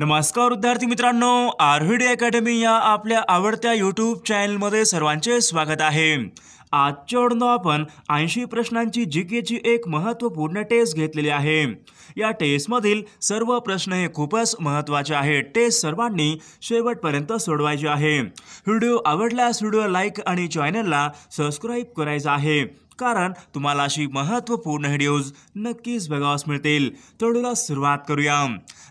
नमस्कार विद्यार्थी मित्रांनो आरव्हीडी अकॅडमी या आपल्या आवडत्या यूट्यूब चॅनलमध्ये सर्वांचे स्वागत आहे आजच्या ओढून आपण ऐंशी प्रश्नांची जी केची एक महत्त्वपूर्ण टेस्ट घेतलेली आहे या टेस्टमधील सर्व प्रश्न हे खूपच महत्त्वाचे आहेत टेस्ट सर्वांनी शेवटपर्यंत सोडवायची आहे व्हिडिओ आवडल्यास व्हिडिओ लाईक आणि चॅनलला सबस्क्राईब करायचा आहे कारण तुम्हाला अशी महत्त्वपूर्ण व्हिडिओज नक्कीच बघावास मिळतील तर सुरुवात करूया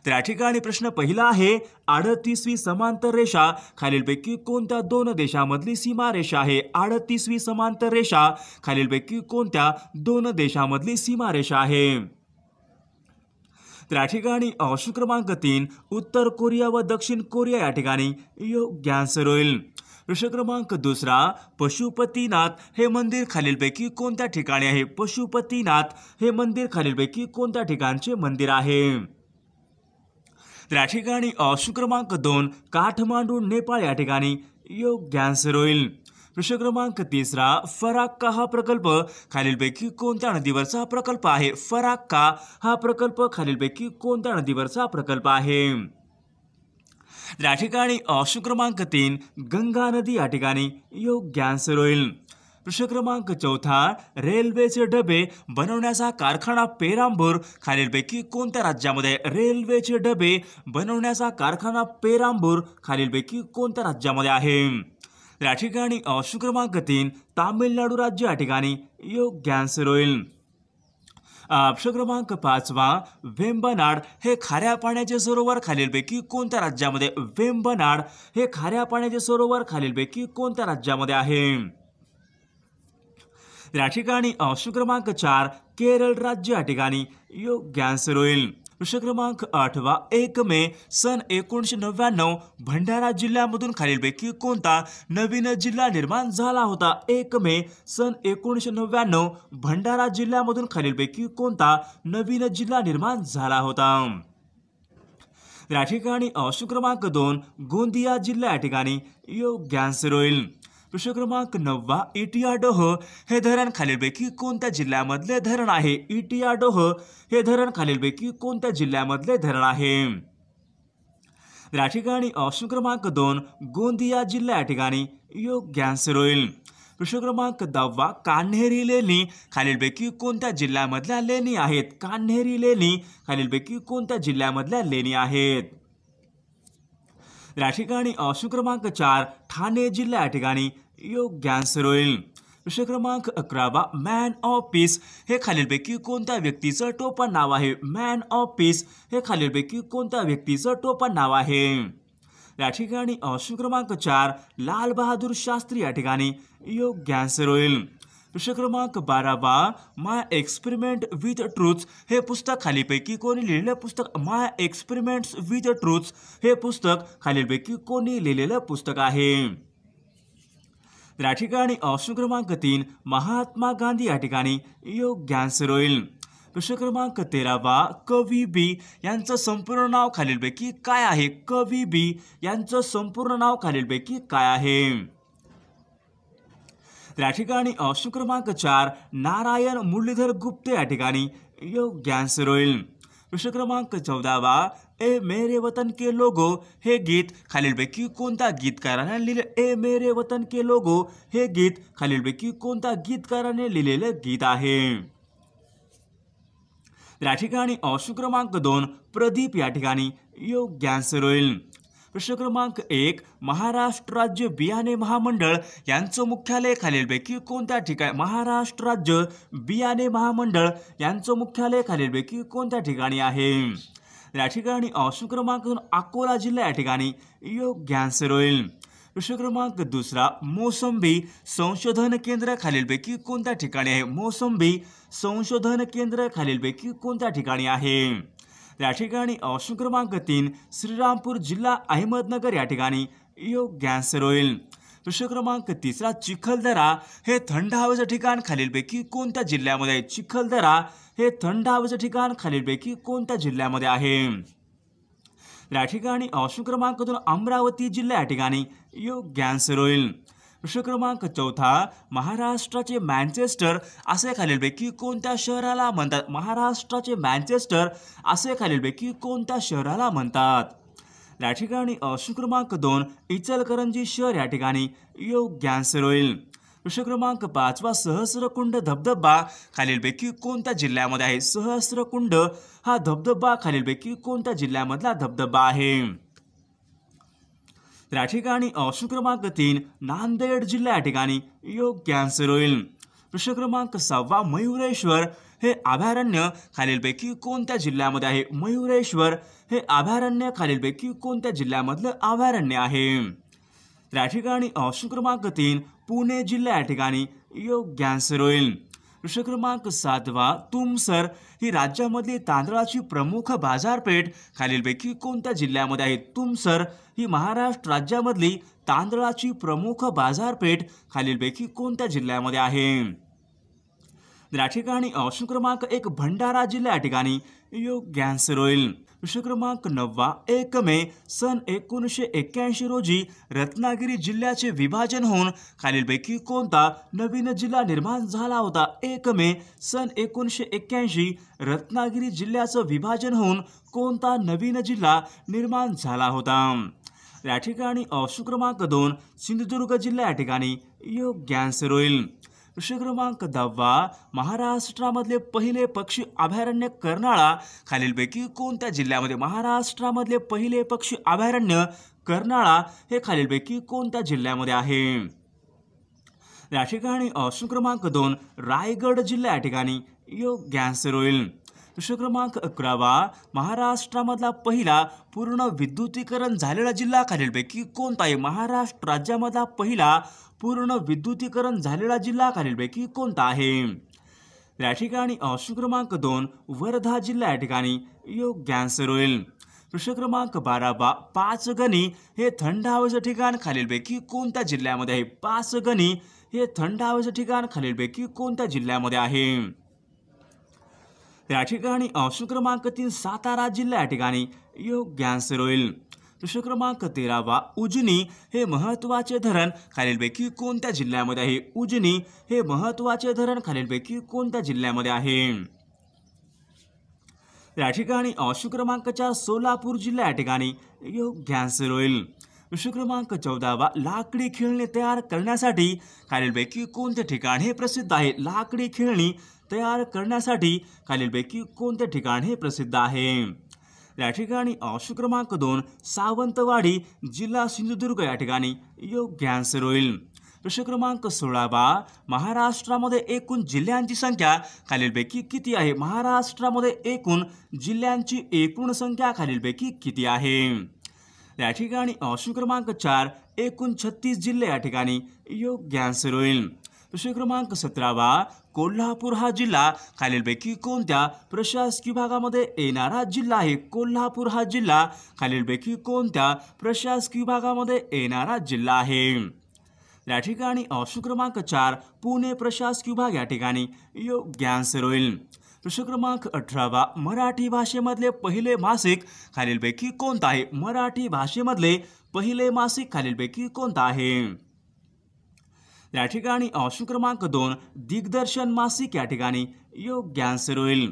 तर या ठिकाणी प्रश्न पहिला आहे अडतीसवी समांतर रेषा खालीलपैकी कोणत्या दोन देशामधली सीमा रेषा आहे अडतीसवी समांतर रेषा खालीलपैकी कोणत्या दोन देशामधली सीमा रेषा आहे तर या ठिकाणी ऑप्शन क्रमांक तीन उत्तर कोरिया व दक्षिण कोरिया या ठिकाणी योग्य आन्सर होईल प्रश्न क्रमांक दुसरा पशुपतीनाथ हे मंदिर खालीलपैकी कोणत्या ठिकाणी आहे पशुपतीनाथ हे मंदिर खालीलपैकी कोणत्या ठिकाणचे मंदिर आहे त्या ठिकाणी ऑप्शन क्रमांक दोन काठमांडू नेपाळ या ठिकाणी योग्य आन्सर होईल प्रश्न क्रमांक तिसरा फराक्का हा प्रकल्प खालीलपैकी कोणत्या नदीवरचा प्रकल्प आहे फराक्का हा प्रकल्प खालीलपैकी कोणत्या नदीवरचा प्रकल्प आहे तर या ठिकाणी ऑप्शन क्रमांक तीन गंगा नदी या ठिकाणी योग्य आन्सर होईल प्रश्न क्रमांक चौथा रेल्वेचे डबे बनवण्याचा कारखाना पेरांबूर खालीलपैकी कोणत्या राज्यामध्ये रेल्वेचे डबे बनवण्याचा कारखाना पेरांबूर खालीलपैकी कोणत्या राज्यामध्ये आहे या ठिकाणी ऑप्शन क्रमांक तीन तामिळनाडू राज्य या ठिकाणी योग्य आन्सर होईल प्रश्न क्रमांक पाचवा वेंबनाड हे खाऱ्या पाण्याचे सरोवर खालीलपैकी कोणत्या राज्यामध्ये वेंबनाड हे खाऱ्या पाण्याचे सरोवर खालीलपैकी कोणत्या राज्यामध्ये आहे या ठिकाणी ऑप्शन क्रमांक चार केरळ राज्य या ठिकाणी योग्य आन्सर होईल प्रश्न क्रमांक आठवा एक मे सन एकोणीशे नव्याण्णव भंडारा जिल्ह्यामधून खालीलपैकी कोणता नवीन जिल्हा निर्माण झाला होता एक मे सन एकोणीशे नव्याण्णव भंडारा जिल्ह्यामधून खालीलपैकी कोणता नवीन जिल्हा निर्माण झाला होता या ठिकाणी अशुक्रमांक क्रमांक दोन गोंदिया जिल्हा या ठिकाणी योग्य आन्सर होईल प्रश्न क्रमांक नववा इटियाडोह हे धरण खालीलपैकी कोणत्या जिल्ह्यामधले धरण आहे इटियाडोह हे धरण खालीलपैकी कोणत्या जिल्ह्यामधले धरण आहे या ठिकाणी ऑप्शन क्रमांक दोन गोंदिया जिल्हा या ठिकाणी योग्य आन्सर होईल प्रश्न क्रमांक दहावा कान्हेरी लेणी खालीलपैकी कोणत्या जिल्ह्यामधल्या लेणी आहेत कान्हेरी लेणी खालीलपैकी कोणत्या जिल्ह्यामधल्या लेणी आहेत या ठिकाणी ऑप्शन क्रमांक चार ठाणे जिल्हा या ठिकाणी योग्य आन्सर होईल प्रश्न क्रमांक अकरावा मॅन ऑफ पीस हे खालीलपैकी कोणत्या व्यक्तीचं टोपण नाव आहे मॅन ऑफ पीस हे खालीलपैकी कोणत्या व्यक्तीचं टोपण नाव आहे या ठिकाणी ऑप्शन क्रमांक चार लालबहादूर शास्त्री या ठिकाणी योग्य आन्सर होईल प्रश्न क्रमांक बारावा माय एक्सपेरिमेंट विथ ट्रूथ हे पुस्तक खालीपैकी कोणी लिहिलेलं पुस्तक माय एक्सपेरिमेंट्स विथ ट्रूथ हे पुस्तक खालीलपैकी कोणी लिहिलेलं पुस्तक आहे त्या या ठिकाणी ऑप्शन क्रमांक तीन महात्मा गांधी या ठिकाणी योग्य आन्सर होईल प्रश्न क्रमांक तेरावा कवी बी यांचं संपूर्ण नाव खालीलपैकी काय आहे कवी बी यांचं संपूर्ण नाव खालीलपैकी काय आहे तर या ठिकाणी क्रमांक चार नारायण मुरलीधर गुप्ते या ठिकाणी योग्य आन्सर होईल प्रश्न क्रमांक चौदावा ए मेरे वतन के लोगो हे गीत खालीलपैकी कोणता गीतकाराने लिहिले ए मेरे वतन के लोगो हे गीत खालीलपैकी कोणता गीतकाराने लिहिलेलं गीत आहे या ठिकाणी क्रमांक दोन प्रदीप या ठिकाणी योग्य आन्सर होईल प्रश्न क्रमांक एक महाराष्ट्र राज्य बियाणे महामंडळ यांचं मुख्यालय खालीलपैकी कोणत्या ठिकाणी महाराष्ट्र राज्य बियाणे महामंडळ यांचं मुख्यालय खालीलपैकी कोणत्या ठिकाणी आहे या ठिकाणी ऑप्शन क्रमांक दोन अकोला जिल्हा या ठिकाणी योग्य आन्सर होईल प्रश्न क्रमांक दुसरा मोसंबी संशोधन केंद्र खालीलपैकी कोणत्या ठिकाणी आहे मोसंबी संशोधन केंद्र खालीलपैकी कोणत्या ठिकाणी आहे या ठिकाणी ऑप्शन क्रमांक तीन श्रीरामपूर जिल्हा अहमदनगर या ठिकाणी योग गॅन्सर होईल प्रश्न क्रमांक तिसरा चिखलदरा हे थंड हवेचं ठिकाण खालीलपैकी कोणत्या जिल्ह्यामध्ये आहे चिखलदरा हे थंड हवेचं ठिकाण खालीलपैकी कोणत्या जिल्ह्यामध्ये आहे या ठिकाणी ऑप्शन क्रमांक दोन अमरावती जिल्हा या ठिकाणी योग गॅन्सर होईल प्रश्न क्रमांक चौथा महाराष्ट्राचे मॅन्चेस्टर असे खालीलपैकी कोणत्या शहराला म्हणतात महाराष्ट्राचे मॅन्चेस्टर असे खालीलपैकी कोणत्या शहराला म्हणतात या ठिकाणी क्रमांक दोन इचलकरंजी शहर या ठिकाणी योग्य आन्सर होईल प्रश्न क्रमांक पाचवा सहस्रकुंड धबधबा खालीलपैकी कोणत्या जिल्ह्यामध्ये आहे सहस्रकुंड हा धबधबा खालीलपैकी कोणत्या जिल्ह्यामधला धबधबा आहे त्या ठिकाणी ऑप्शन क्रमांक तीन नांदेड जिल्हा या ठिकाणी योग्य आन्सर होईल प्रश्न क्रमांक सहावा मयुरेश्वर हे अभयारण्य खालीलपैकी कोणत्या जिल्ह्यामध्ये आहे मयुरेश्वर हे अभयारण्य खालीलपैकी कोणत्या जिल्ह्यामधलं अभयारण्य आहे त्या ठिकाणी ऑप्शन क्रमांक तीन पुणे जिल्हा या ठिकाणी योग्य आन्सर होईल विषय क्रमांक सातवा तुमसर ही राज्यामधली तांदळाची प्रमुख बाजारपेठ खालीलपैकी कोणत्या जिल्ह्यामध्ये आहे तुमसर ही महाराष्ट्र राज्यामधली तांदळाची प्रमुख बाजारपेठ खालीलपैकी कोणत्या जिल्ह्यामध्ये आहे या ठिकाणी ऑप्शन क्रमांक एक भंडारा जिल्हा या ठिकाणी योग होईल क्रमांक नववा एक मे सन एकोणीसशे एक्क्याऐंशी रोजी रत्नागिरी जिल्ह्याचे विभाजन होऊन खालीलपैकी कोणता नवीन जिल्हा निर्माण झाला होता एक मे सन एकोणीसशे एक्क्याऐंशी रत्नागिरी जिल्ह्याचं विभाजन होऊन कोणता नवीन जिल्हा निर्माण झाला होता या ठिकाणी ऑप्शन दोन सिंधुदुर्ग जिल्हा या ठिकाणी योग आन्सर प्रश्न क्रमांक दहावा महाराष्ट्रामधले पहिले पक्षी अभयारण्य कर्नाळा खालीलपैकी कोणत्या जिल्ह्यामध्ये महाराष्ट्रामधले पहिले पक्षी अभयारण्य कर्नाळा हे खालीलपैकी कोणत्या जिल्ह्यामध्ये आहे या ठिकाणी ऑप्शन क्रमांक दोन रायगड जिल्हा या ठिकाणी योग्य आन्सर होईल प्रश्न क्रमांक अकरावा महाराष्ट्रामधला पहिला पूर्ण विद्युतीकरण झालेला जिल्हा खालीलपैकी कोणता आहे महाराष्ट्र राज्यामधला पहिला पूर्ण विद्युतीकरण झालेला जिल्हा खालीलपैकी कोणता आहे या ठिकाणी ऑप्शन क्रमांक दोन वर्धा जिल्हा या ठिकाणी योग्य आन्सर होईल प्रश्न क्रमांक बारा बा पाच गणी हे थंड हवेचं ठिकाण खालीलपैकी कोणत्या जिल्ह्यामध्ये आहे पाच गणी हे थंड हवेचं ठिकाण खालीलपैकी कोणत्या जिल्ह्यामध्ये आहे या ठिकाणी ऑप्शन क्रमांक तीन सातारा जिल्हा या ठिकाणी योग्य आन्सर होईल प्रश्न क्रमांक तेरावा उजनी हे महत्त्वाचे धरण खालीलपैकी कोणत्या जिल्ह्यामध्ये आहे उजनी हे महत्त्वाचे धरण खालीलपैकी कोणत्या जिल्ह्यामध्ये आहे या ठिकाणी अशु क्रमांक सोलापूर जिल्हा या ठिकाणी योग्य आन्सर होईल प्रश्न क्रमांक चौदावा लाकडी खेळणी तयार करण्यासाठी खालीलपैकी कोणते ठिकाण हे प्रसिद्ध आहे लाकडी खेळणी तयार करण्यासाठी खालीलपैकी कोणते ठिकाण हे प्रसिद्ध आहे या ठिकाणी ऑप्शन क्रमांक दोन सावंतवाडी जिल्हा सिंधुदुर्ग या ठिकाणी योग्य आन्सर होईल प्रश्न क्रमांक सोळा बा महाराष्ट्रामध्ये एकूण जिल्ह्यांची संख्या खालीलपैकी किती आहे महाराष्ट्रामध्ये एकूण जिल्ह्यांची एकूण संख्या खालीलपैकी किती आहे या ठिकाणी ऑप्शन क्रमांक चार एकूण छत्तीस जिल्हे या ठिकाणी योग्य आन्सर होईल प्रश्न क्रमांक सतरावा कोल्हापूर हा जिल्हा खालीलपैकी कोणत्या प्रशासकीय भागामध्ये येणारा जिल्हा आहे कोल्हापूर हा जिल्हा खालीलपैकी कोणत्या प्रशासकीय भागामध्ये येणारा जिल्हा आहे या ठिकाणी ऑप्शन क्रमांक चार पुणे प्रशासकीय भाग या ठिकाणी योग्य आन्सर होईल प्रश्न क्रमांक अठरावा मराठी भाषेमधले पहिले मासिक खालीलपैकी कोणता आहे मराठी भाषेमधले पहिले मासिक खालीलपैकी कोणता आहे या ठिकाणी ऑप्शन क्रमांक दोन दिग्दर्शन मासिक या ठिकाणी योग्य आन्सर होईल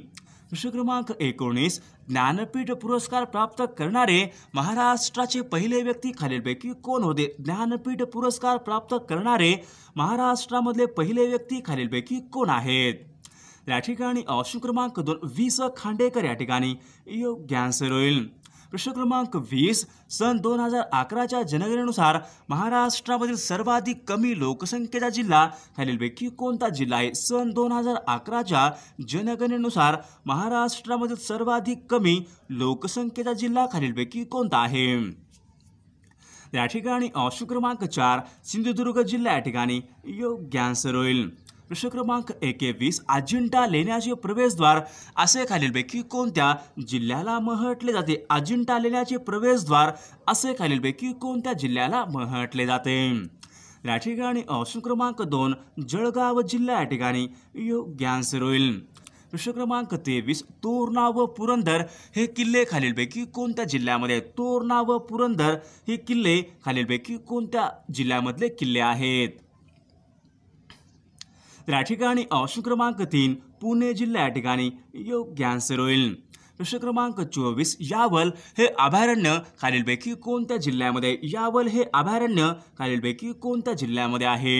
प्रश्न क्रमांक एकोणीस ज्ञानपीठ पुरस्कार प्राप्त करणारे महाराष्ट्राचे पहिले व्यक्ती खालीलपैकी कोण होते ज्ञानपीठ पुरस्कार प्राप्त करणारे महाराष्ट्रामधले पहिले व्यक्ती खालीलपैकी कोण आहेत या ठिकाणी ऑप्शन क्रमांक दोन वी स खांडेकर या ठिकाणी योग्य आन्सर होईल प्रश्न क्रमांक वीस सन दोन हजार अकराच्या जनगणनेनुसार महाराष्ट्रामधील सर्वाधिक कमी लोकसंख्येचा जिल्हा खालीलपैकी कोणता जिल्हा आहे सन दोन हजार अकराच्या जनगणनेनुसार महाराष्ट्रामधील सर्वाधिक कमी लोकसंख्येचा जिल्हा खालीलपैकी कोणता आहे या ठिकाणी ऑप्शन क्रमांक चार सिंधुदुर्ग जिल्हा या ठिकाणी योग्य आन्सर होईल प्रश्न क्रमांक एकवीस अजिंठा लेण्याचे प्रवेशद्वार असे खालीलपैकी कोणत्या जिल्ह्याला म्हटले जाते अजिंठा लेण्याचे प्रवेशद्वार असे खालीलपैकी कोणत्या जिल्ह्याला म्हटले जाते या ठिकाणी ऑप्शन क्रमांक दोन जळगाव जिल्हा या ठिकाणी योग्य आन्सर होईल प्रश्न क्रमांक तेवीस तोरणा व पुरंदर हे किल्ले खालीलपैकी कोणत्या जिल्ह्यामध्ये तोरणा व पुरंदर हे किल्ले खालीलपैकी कोणत्या जिल्ह्यामधले किल्ले आहेत त्या ठिकाणी ऑप्शन क्रमांक तीन पुणे जिल्हा या ठिकाणी योग्य आन्सर होईल प्रश्न क्रमांक चोवीस यावल हे अभयारण्य खालीलपैकी कोणत्या जिल्ह्यामध्ये यावल हे अभयारण्य खालीलपैकी कोणत्या जिल्ह्यामध्ये आहे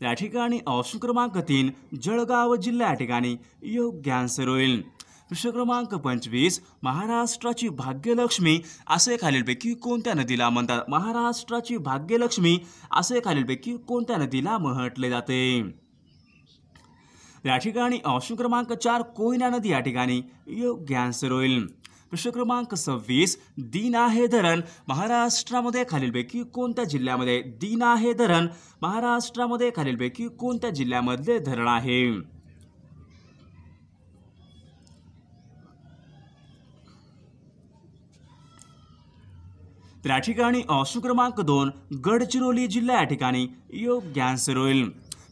त्या ठिकाणी ऑप्शन क्रमांक तीन जळगाव जिल्हा या ठिकाणी योग्य आन्सर होईल प्रश्न क्रमांक पंचवीस महाराष्ट्राची भाग्यलक्ष्मी असे खालीलपैकी कोणत्या नदीला म्हणतात महाराष्ट्राची भाग्यलक्ष्मी असे खालीलपैकी कोणत्या नदीला म्हटले जाते या ठिकाणी ऑप्शन क्रमांक चार कोयना नदी या ठिकाणी योग्य आन्सर होईल प्रश्न क्रमांक सव्वीस दिन आहे धरण महाराष्ट्रामध्ये खालीलपैकी कोणत्या जिल्ह्यामध्ये दिन आहे धरण महाराष्ट्रामध्ये खालीलपैकी कोणत्या जिल्ह्यामधले धरण आहे त्या ठिकाणी ऑप्शन क्रमांक दोन गडचिरोली जिल्हा या ठिकाणी योग्य आन्सर होईल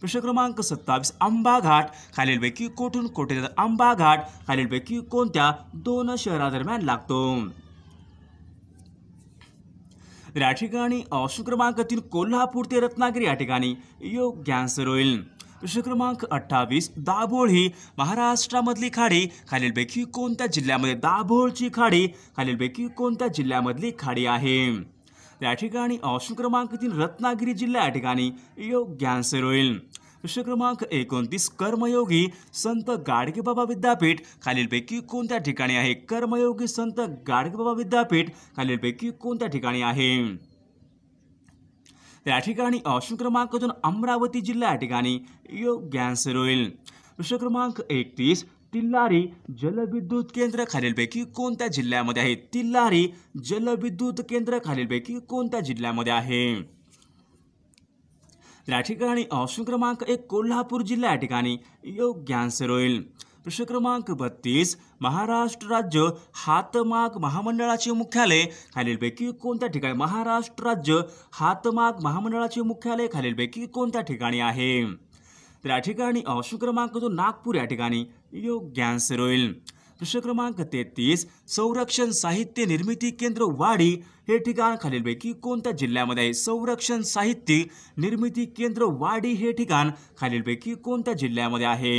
प्रश्न क्रमांक सत्तावीस आंबा घाट खालीलपैकी कोठून कोठे आंबा घाट खालीलपैकी कोणत्या दोन शहरादरम्यान लागतो या ठिकाणी ऑप्शन क्रमांक तीन कोल्हापूर ते रत्नागिरी या ठिकाणी योग्य आन्सर होईल प्रश्न क्रमांक अठ्ठावीस दाभोळ ही महाराष्ट्रामधली खाडी खालीलपैकी कोणत्या जिल्ह्यामध्ये दाभोळची खाडी खालीलपैकी कोणत्या जिल्ह्यामधली खाडी आहे त्या ठिकाणी ऑप्शन क्रमांक तीन रत्नागिरी जिल्हा या ठिकाणी योग्य आन्सर होईल प्रश्न क्रमांक एकोणतीस कर्मयोगी संत गाडगेबाबा विद्यापीठ खालीलपैकी कोणत्या ठिकाणी आहे कर्मयोगी संत गाडगेबाबा विद्यापीठ खालीलपैकी कोणत्या ठिकाणी आहे त्या ठिकाणी ऑप्शन क्रमांक दोन अमरावती जिल्हा या ठिकाणी योग्य आन्सर होईल प्रश्न क्रमांक एकतीस तिल्लारी जलविद्युत केंद्र खालीलपैकी कोणत्या जिल्ह्यामध्ये आहे तिल्लारी जलविद्युत केंद्र खालीलपैकी कोणत्या जिल्ह्यामध्ये आहे या ठिकाणी ऑप्शन क्रमांक एक कोल्हापूर जिल्हा या ठिकाणी योग्य आन्सर होईल प्रश्न क्रमांक बत्तीस महाराष्ट्र राज्य हातमाग महामंडळाचे मुख्यालय खालीलपैकी कोणत्या ठिकाणी महाराष्ट्र राज्य हातमाग महामंडळाचे मुख्यालय खालीलपैकी कोणत्या ठिकाणी आहे तर या ठिकाणी अंश क्रमांक जो नागपूर या ठिकाणी योग्य आन्सर होईल प्रश्न क्रमांक तेहतीस संरक्षण साहित्य निर्मिती केंद्र वाडी हे ठिकाण खालीलपैकी कोणत्या जिल्ह्यामध्ये आहे संरक्षण साहित्य निर्मिती केंद्र वाडी हे ठिकाण खालीलपैकी कोणत्या जिल्ह्यामध्ये आहे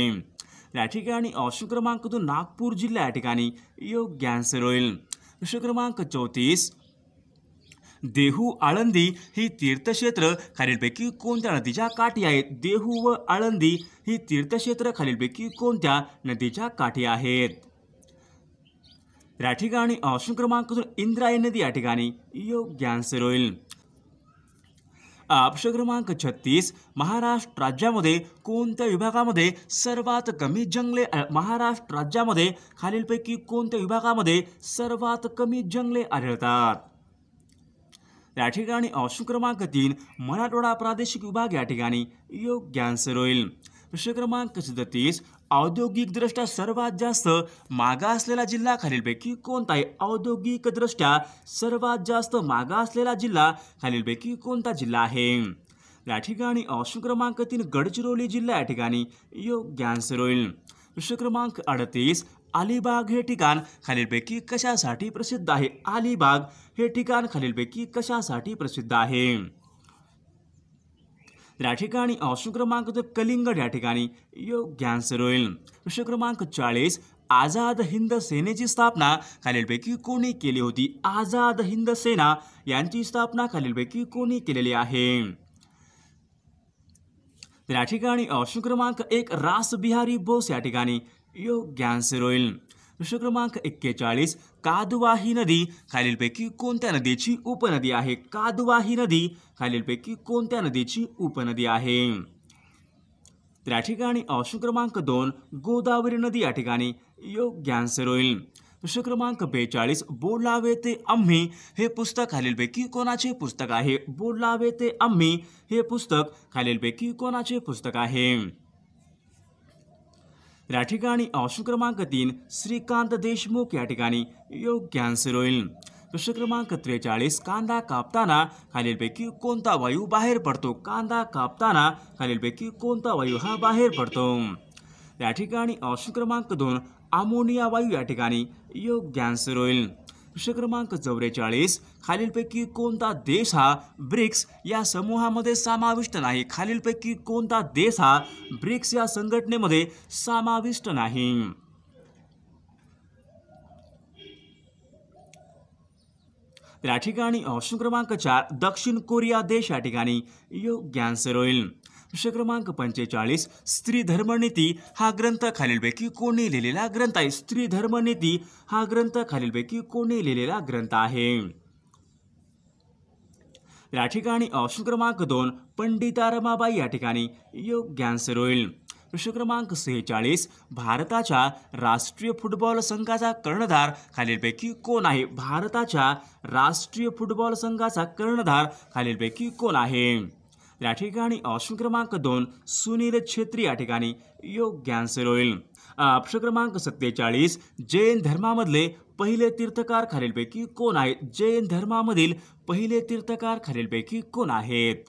या ठिकाणी ऑप्शन क्रमांक जो नागपूर जिल्हा या ठिकाणी योग्य आन्सर होईल प्रश्न क्रमांक चौतीस देहू आळंदी ही तीर्थक्षेत्र खालीलपैकी कोणत्या नदीच्या काठी आहेत देहू व आळंदी ही तीर्थक्षेत्र खालीलपैकी कोणत्या नदीच्या काठी आहेत या ठिकाणी ऑप्शन क्रमांक इंद्रायणी नदी या ठिकाणी योग्य आन्सर होईल ऑप्शन क्रमांक छत्तीस महाराष्ट्र राज्यामध्ये कोणत्या विभागामध्ये सर्वात कमी जंगले महाराष्ट्र राज्यामध्ये खालीलपैकी कोणत्या विभागामध्ये सर्वात कमी जंगले आढळतात त्या ठिकाणी ऑप्शन क्रमांक तीन मराठवाडा प्रादेशिक विभाग या ठिकाणी योग्य आन्सर होईल प्रश्न क्रमांक सदतीस औद्योगिकदृष्ट्या सर्वात जास्त मागा असलेला जिल्हा खालीलपैकी कोणता आहे औद्योगिकदृष्ट्या सर्वात जास्त मागा असलेला जिल्हा खालीलपैकी कोणता जिल्हा आहे या ठिकाणी ऑप्शन क्रमांक तीन गडचिरोली जिल्हा या ठिकाणी योग्य आन्सर होईल प्रश्न क्रमांक अडतीस अलिबाग हे ठिकाण खालीलपैकी कशासाठी प्रसिद्ध आहे अलिबाग हे ठिकाण खालीलपैकी कशासाठी प्रसिद्ध आहे या ठिकाणी ऑप्शन क्रमांक कलिंगड या ठिकाणी योग्य आन्सर होईल प्रश्न क्रमांक चाळीस आझाद हिंद सेनेची स्थापना खालीलपैकी कोणी केली होती आझाद हिंद सेना यांची स्थापना खालीलपैकी कोणी केलेली आहे या ठिकाणी ऑप्शन क्रमांक एक बिहारी बोस या ठिकाणी गॅन्सर रोईल प्रश्न क्रमांक एक्केचाळीस कादुवाही नदी खालीलपैकी कोणत्या नदीची उपनदी आहे कादुवाही नदी खालीलपैकी कोणत्या नदीची उपनदी आहे त्या ठिकाणी ऑप्शन क्रमांक दोन गोदावरी नदी या ठिकाणी योग्य आन्सर होईल प्रश्न क्रमांक बेचाळीस बोलावे ते आम्ही हे पुस्तक खालीलपैकी कोणाचे पुस्तक आहे बोलावे ते आम्ही हे पुस्तक खालीलपैकी कोणाचे पुस्तक आहे या ठिकाणी ऑप्शन क्रमांक तीन श्रीकांत देशमुख या ठिकाणी योग्य आन्सर होईल प्रश्न क्रमांक त्रेचाळीस कांदा कापताना खालीलपैकी कोणता वायू बाहेर पडतो कांदा कापताना खालीलपैकी कोणता वायू हा बाहेर पडतो या ठिकाणी ऑप्शन क्रमांक दोन अमोनिया वायू या ठिकाणी योग्य आन्सर होईल प्रश्न क्रमांक चौवेचाळीस खालीलपैकी कोणता देश हा ब्रिक्स या समूहामध्ये समाविष्ट नाही खालीलपैकी कोणता देश हा ब्रिक्स या संघटनेमध्ये समाविष्ट नाही या ठिकाणी ऑप्शन क्रमांक चार दक्षिण कोरिया देश या ठिकाणी योग्य आन्सर होईल प्रश्न क्रमांक पंचेचाळीस स्त्री धर्मनीती हा ग्रंथ खालीलपैकी कोणी लिहिलेला ग्रंथ आहे स्त्री धर्मनीती हा ग्रंथ खालीलपैकी कोणी लिहिलेला ग्रंथ आहे या ठिकाणी ऑप्शन क्रमांक दोन पंडिता रमाबाई या ठिकाणी योग्य आन्सर होईल प्रश्न क्रमांक सेहेचाळीस भारताच्या राष्ट्रीय फुटबॉल संघाचा कर्णधार खालीलपैकी कोण आहे भारताच्या राष्ट्रीय फुटबॉल संघाचा कर्णधार खालीलपैकी कोण आहे या ठिकाणी ऑप्शन क्रमांक दोन सुनील छेत्री या ठिकाणी योग्य आन्सर होईल ऑप्शन क्रमांक सत्तेचाळीस जैन धर्मामधले पहिले तीर्थकार खालीलपैकी कोण आहेत जैन धर्मामधील पहिले तीर्थकार खालीलपैकी कोण आहेत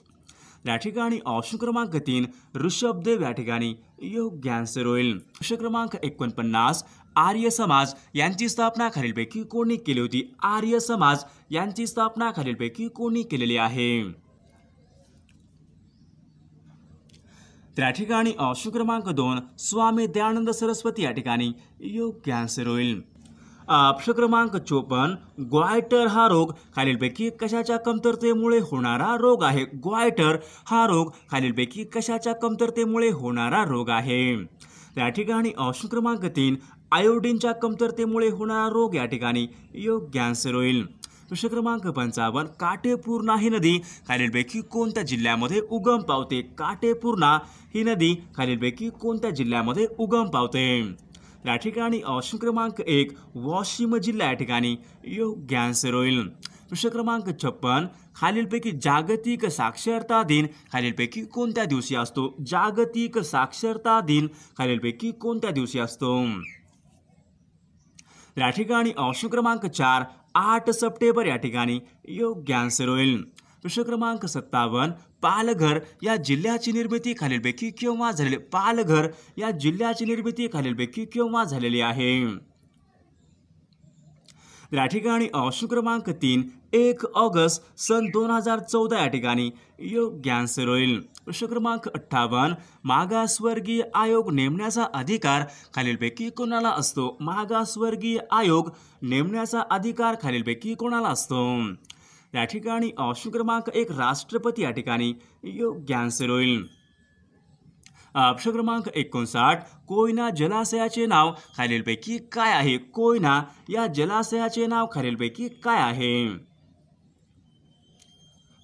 या ठिकाणी ऑप्शन क्रमांक तीन ऋषभदेव या ठिकाणी योग्य आन्सर होईल ऑप्शन क्रमांक एकोणपन्नास आर्य समाज यांची स्थापना खालीलपैकी कोणी केली होती आर्य समाज यांची स्थापना खालीलपैकी कोणी केलेली आहे त्या ठिकाणी अशु क्रमांक दोन स्वामी दयानंद सरस्वती या ठिकाणी योग्य आन्सर होईल अप्ष क्रमांक चोपन ग्वायटर हा रोग खालीलपैकी कशाच्या कमतरतेमुळे होणारा रोग आहे ग्वायटर हा रोग खालीलपैकी कशाच्या कमतरतेमुळे होणारा रोग आहे त्या ठिकाणी अशु क्रमांक तीन आयोडीनच्या कमतरतेमुळे होणारा रोग या ठिकाणी योग्य आन्सर होईल प्रश्न क्रमांक पंचावन्न काटेपूर्णा ही नदी खालीलपैकी कोणत्या जिल्ह्यामध्ये उगम पावते काटेपूर्णा ही नदी खालीलपैकी कोणत्या जिल्ह्यामध्ये उगम पावते या ठिकाणी ऑप्शन क्रमांक एक वाशिम जिल्हा या ठिकाणी योग्य आन्सर होईल प्रश्न क्रमांक छप्पन खालीलपैकी जागतिक साक्षरता दिन खालीलपैकी कोणत्या दिवशी असतो जागतिक साक्षरता दिन खालीलपैकी कोणत्या दिवशी असतो या ठिकाणी ऑप्शन क्रमांक चार आठ सप्टेंबर या ठिकाणी योग्य आन्सर होईल प्रश्न क्रमांक सत्तावन्न पालघर या जिल्ह्याची निर्मिती खालीलपैकी केव्हा झालेली पालघर या जिल्ह्याची निर्मिती खालीलपैकी केव्हा झालेली आहे या ठिकाणी ऑप्शन क्रमांक तीन एक ऑगस्ट सन दोन हजार चौदा या ठिकाणी योग्य आन्सर होईल प्रश्न क्रमांक अठ्ठावन्न मागासवर्गीय आयोग नेमण्याचा अधिकार खालीलपैकी कोणाला असतो मागासवर्गीय आयोग नेमण्याचा अधिकार खालीलपैकी कोणाला असतो त्या ठिकाणी ऑप्शन क्रमांक एक राष्ट्रपती या ठिकाणी योग्य आन्सर होईल ऑप्शन क्रमांक एकोणसाठ कोयना जलाशयाचे नाव खालीलपैकी काय आहे कोयना या जलाशयाचे नाव खालीलपैकी काय आहे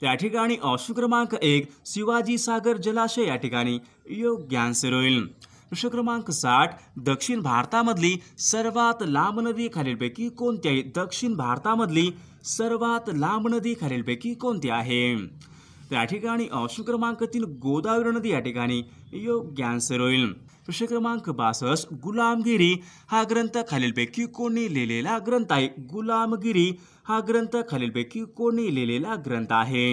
त्या ठिकाणी ऑप्शन क्रमांक एक शिवाजी सागर जलाशय या ठिकाणी योग्य आन्सर होईल प्रश्न क्रमांक साठ दक्षिण भारतामधली सर्वात लांब नदी खालीलपैकी कोणती आहे दक्षिण भारतामधली सर्वात लांब नदी खालीलपैकी कोणती आहे त्या ठिकाणी ऑप्शन क्रमांक तीन गोदावरी नदी या ठिकाणी योग्य आन्सर होईल प्रश्न क्रमांक बासष्ट गुलामगिरी हा ग्रंथ खालीलपैकी कोणी लिहिलेला ग्रंथ आहे गुलामगिरी हा ग्रंथ खालीलपैकी कोणी लिहिलेला ग्रंथ आहे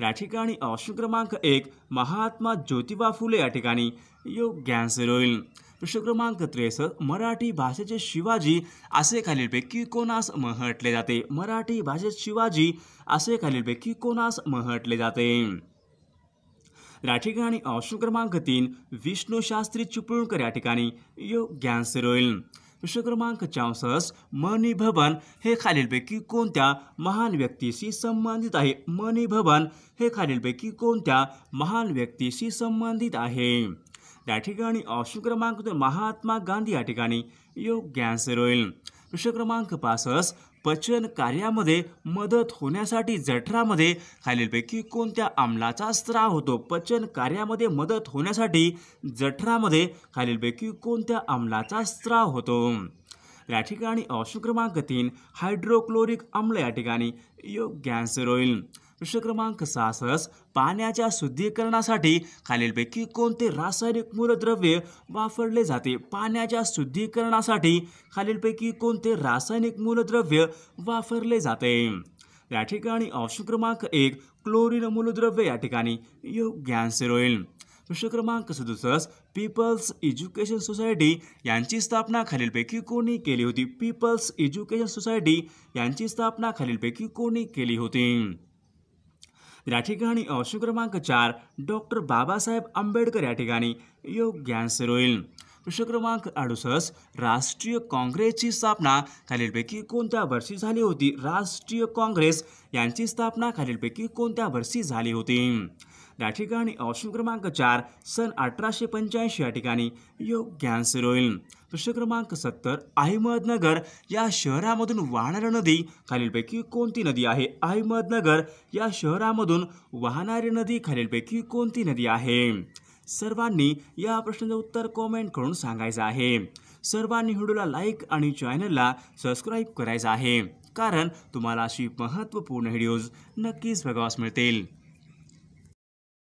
या ठिकाणी ऑप्शन क्रमांक एक महात्मा ज्योतिबा फुले या ठिकाणी योग्य आन्सर होईल पृष्ठ क्रमांक त्रेसष्ट मराठी भाषेचे शिवाजी असे खालीलपैकी कोणास म्हटले जाते मराठी भाषेत शिवाजी असे खालीलपैकी कोणास म्हटले जाते या ठिकाणी ऑप्शन क्रमांक तीन विष्णू शास्त्री चिपळूणकर या ठिकाणी योग्यांसर होईल प्रश्न क्रमांक चौसष्ट मनी भवन हे खालीलपैकी कोणत्या महान व्यक्तीशी संबंधित आहे मनी भवन हे खालीलपैकी कोणत्या महान व्यक्तीशी संबंधित आहे त्या ठिकाणी ऑप्शन क्रमांक दोन महात्मा गांधी या ठिकाणी योग्य आन्सर होईल प्रश्न क्रमांक पासष्ट पचन कार्यामध्ये मदत होण्यासाठी जठरामध्ये खालीलपैकी कोणत्या आम्लाचा स्त्राव होतो पचन कार्यामध्ये मदत होण्यासाठी जठरामध्ये खालीलपैकी कोणत्या आम्लाचा स्त्राव होतो या ठिकाणी ऑप्शन क्रमांक तीन हायड्रोक्लोरिक आम्ल या ठिकाणी योग्य आन्सर होईल प्रश्न क्रमांक सहासष्ट पाण्याच्या शुद्धीकरणासाठी खालीलपैकी कोणते रासायनिक मूलद्रव्य वापरले जाते पाण्याच्या शुद्धीकरणासाठी खालीलपैकी कोणते रासायनिक मूलद्रव्य वापरले जाते या ठिकाणी ऑप्शन क्रमांक एक क्लोरीन मूलद्रव्य या ठिकाणी योग्य आन्सर होईल प्रश्न क्रमांक सदुसष्ट पीपल्स एज्युकेशन सोसायटी यांची स्थापना खालीलपैकी कोणी केली होती पीपल्स एज्युकेशन सोसायटी यांची स्थापना खालीलपैकी कोणी केली होती या ठिकाणी अंश क्रमांक चार डॉक्टर बाबासाहेब आंबेडकर या ठिकाणी योग्य आन्सर होईल प्रश्न क्रमांक अडुसष्ट राष्ट्रीय काँग्रेसची स्थापना खालीलपैकी कोणत्या वर्षी झाली होती राष्ट्रीय काँग्रेस यांची स्थापना खालीलपैकी कोणत्या वर्षी झाली होती या ठिकाणी ऑप्शन क्रमांक चार सन अठराशे पंच्याऐंशी या ठिकाणी योग्य आन्सर होईल प्रश्न क्रमांक सत्तर अहमदनगर या शहरामधून वाहणारी नदी खालीलपैकी कोणती नदी आहे अहमदनगर या शहरामधून वाहणारी नदी खालीलपैकी कोणती नदी आहे सर्वांनी या प्रश्नाचं उत्तर कॉमेंट करून सांगायचं आहे सर्वांनी व्हिडिओला लाईक आणि चॅनलला सबस्क्राईब करायचं आहे कारण तुम्हाला अशी महत्त्वपूर्ण व्हिडिओज नक्कीच बघावास मिळतील